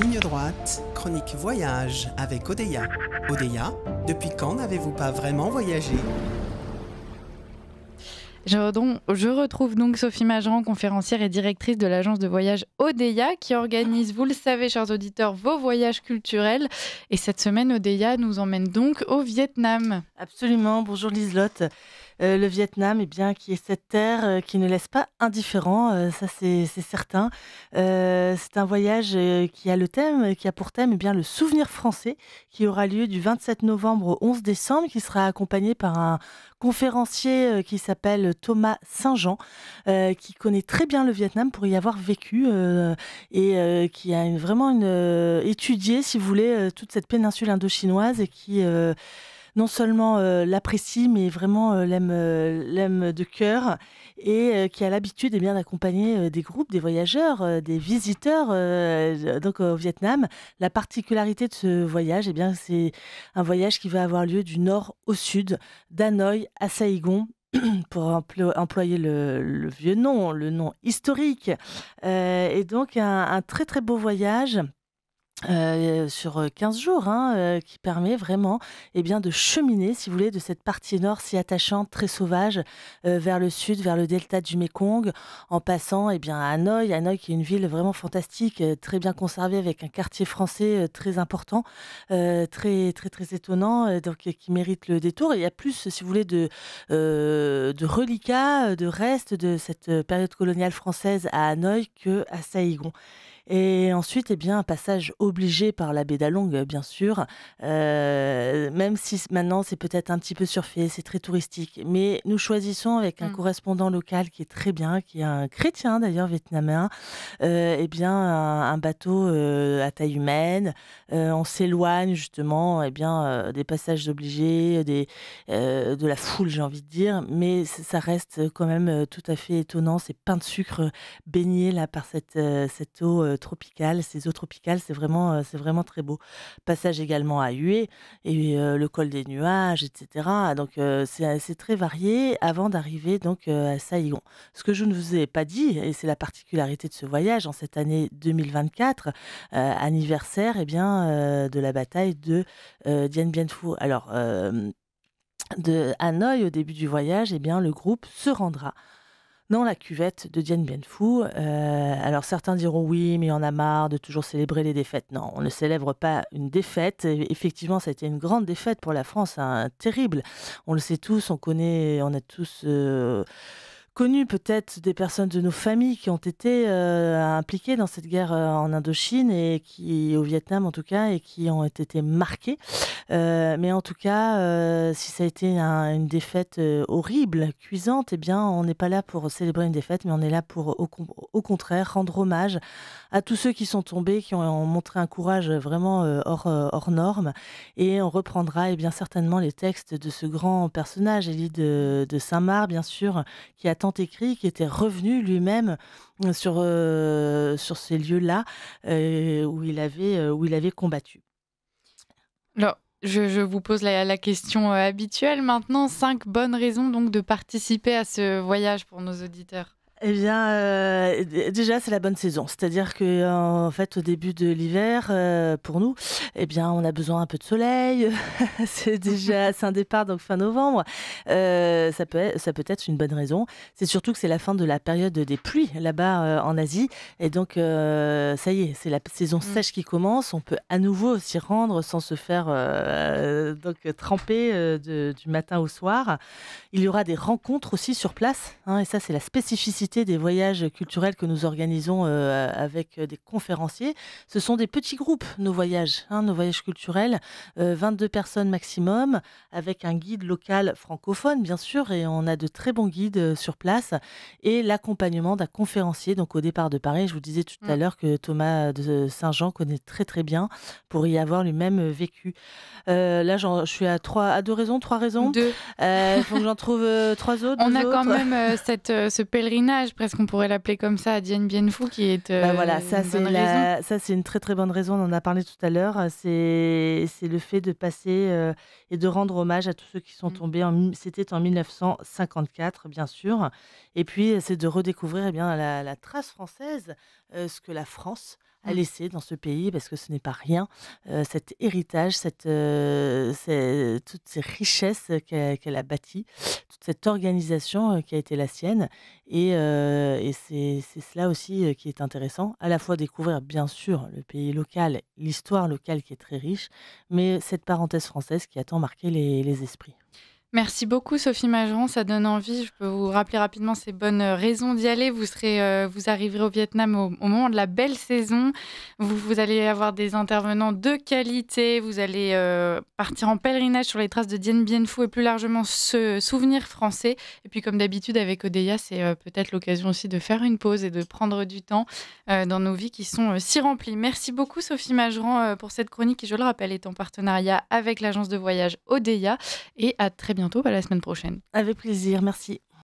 Ligne droite, chronique voyage avec Odeya. Odeya, depuis quand n'avez-vous pas vraiment voyagé je, retrouve donc Sophie Mageron, conférencière et directrice de l'agence de voyage Odeya, qui organise, vous le savez, chers auditeurs, vos voyages culturels. Et cette semaine, Odeya nous emmène donc au Vietnam. Absolument. Bonjour Liselotte. Euh, le Vietnam, eh bien, qui est cette terre euh, qui ne laisse pas indifférent, euh, ça c'est certain. c'est un voyage qui a le thème, qui a pour thème eh bien, le souvenir français, qui aura lieu du 27 novembre au 11 décembre, qui sera accompagné par un conférencier qui s'appelle Thomas Saint-Jean, qui connaît très bien le Vietnam pour y avoir vécu et qui a vraiment étudié, si vous voulez, toute cette péninsule indochinoise et qui non seulement euh, l'apprécie, mais vraiment euh, euh, l'aime, de cœur et qui a l'habitude eh bien d'accompagner des groupes, des voyageurs, des visiteurs donc au Vietnam. La particularité de ce voyage, eh bien c'est un voyage qui va avoir lieu du nord au sud, d'Hanoï à Saigon pour employer le, vieux nom, le nom historique. et donc un, très très beau voyage euh, sur 15 euh, jours, hein, euh, qui permet vraiment eh bien, de cheminer, si vous voulez, de cette partie nord si attachante, très sauvage, vers le sud, vers le delta du Mékong, en passant eh bien, à Hanoï. Hanoï qui est une ville vraiment fantastique, très bien conservée, avec un quartier français très important, très, très, très étonnant, donc, qui mérite le détour. il y a plus, si vous voulez, de, de reliquats, de restes de cette période coloniale française à Hanoï que à Saïgon. Et ensuite, eh bien, un passage obligé par la d'Along bien sûr, euh, même si maintenant c'est peut-être un petit peu surfait, c'est très touristique. Mais nous choisissons avec un mmh. correspondant local qui est très bien, qui est un chrétien d'ailleurs vietnamien, euh, eh bien, un, bateau euh, à taille humaine. Euh, on s'éloigne justement eh bien, des passages obligés, des, de la foule, j'ai envie de dire, mais ça reste quand même tout à fait étonnant. C'est pains de sucre baigné là par cette, cette eau euh, tropicales, ces eaux tropicales, c'est vraiment, euh, c'est vraiment très beau. Passage également à Hué et euh, le col des nuages, etc. Donc c'est très varié avant d'arriver donc à Saïgon. Ce que je ne vous ai pas dit, et c'est la particularité de ce voyage en cette année 2024, anniversaire eh bien, de la bataille de Dien Bien Phu. Alors, de Hanoï au début du voyage, eh bien, le groupe se rendra dans la cuvette de Diane Bienfou. Euh, alors certains diront oui, mais on a marre de toujours célébrer les défaites. Non, on ne célèbre pas une défaite. effectivement, ça a été une grande défaite pour la France, un hein, terrible. On le sait tous, on connaît, on a tous. Euh, connu peut-être des personnes de nos familles qui ont été euh, impliquées dans cette guerre euh, en Indochine et qui au Vietnam en tout cas et qui ont été marquées. Euh, mais en tout cas, si ça a été une défaite horrible, cuisante, eh bien on n'est pas là pour célébrer une défaite, mais on est là pour au, contraire rendre hommage à tous ceux qui sont tombés, qui ont, montré un courage vraiment hors, hors norme. Et on reprendra eh bien certainement les textes de ce grand personnage, Élie de, de Saint-Marc, bien sûr, qui a écrit, qui était revenu lui-même euh, sur, euh, sur ces lieux-là euh, où, il avait, où il avait combattu. Alors, je, vous pose la, la, question habituelle maintenant. Cinq bonnes raisons donc de participer à ce voyage pour nos auditeurs. Eh bien, euh, déjà, c'est la bonne saison. C'est-à-dire que en fait, au début de l'hiver, euh, pour nous, eh bien, on a besoin un peu de soleil. c'est déjà un départ donc fin novembre. Euh, ça peut être, ça peut être une bonne raison. C'est surtout que c'est la fin de la période des pluies là-bas en Asie, et donc ça y est, c'est la saison mm. sèche qui commence. On peut à nouveau s'y rendre sans se faire donc tremper du matin au soir. Il y aura des rencontres aussi sur place, hein, et ça, c'est la spécificité des voyages culturels que nous organisons euh, avec des conférenciers. Ce sont des petits groupes, nos voyages, hein, nos voyages culturels, 22 euh, personnes maximum, avec un guide local francophone, bien sûr, et on a de très bons guides euh, sur place, et l'accompagnement d'un conférencier, donc au départ de Paris. Je vous disais tout à mm. l'heure que Thomas de Saint-Jean connaît très très bien pour y avoir lui-même vécu. là, je suis à, trois, à deux raisons, trois raisons. Deux. Il faut que j'en trouve trois autres. On a quand même cette, ce pèlerinage presque on pourrait l'appeler comme ça, à Diane Bienfou, qui est. Euh, bah voilà, ça c'est ça c'est une très très bonne raison. On en a parlé tout à l'heure. C'est c'est le fait de passer euh, et de rendre hommage à tous ceux qui sont mm. tombés. En... C'était en 1954, bien sûr. Et puis euh, c'est de redécouvrir eh bien la, trace française, ce que la France a mm. laissé dans ce pays parce que ce n'est pas rien, cet héritage, cette, toutes ces richesses qu'elle a bâties, toute cette organisation qui a été la sienne. Et euh, et c'est cela aussi euh, qui est intéressant, à la fois découvrir bien sûr le pays local, l'histoire locale qui est très riche, mais cette parenthèse française qui a tant marqué les esprits. Merci beaucoup Sophie Majeron, ça donne envie. Je peux vous rappeler rapidement ces bonnes raisons d'y aller. Vous serez, euh, vous arriverez au Vietnam au, moment de la belle saison. Vous, allez avoir des intervenants de qualité. Vous allez euh, partir en pèlerinage sur les traces de Dien Bien Phu et plus largement ce souvenir français. Et puis comme d'habitude avec Odeya, c'est euh, peut-être l'occasion aussi de faire une pause et de prendre du temps dans nos vies qui sont si remplies. Merci beaucoup Sophie Majeron pour cette chronique qui, je le rappelle, est en partenariat avec l'agence de voyage Odeya. Et à très bientôt bientôt, à bah, la semaine prochaine. Avec plaisir, merci.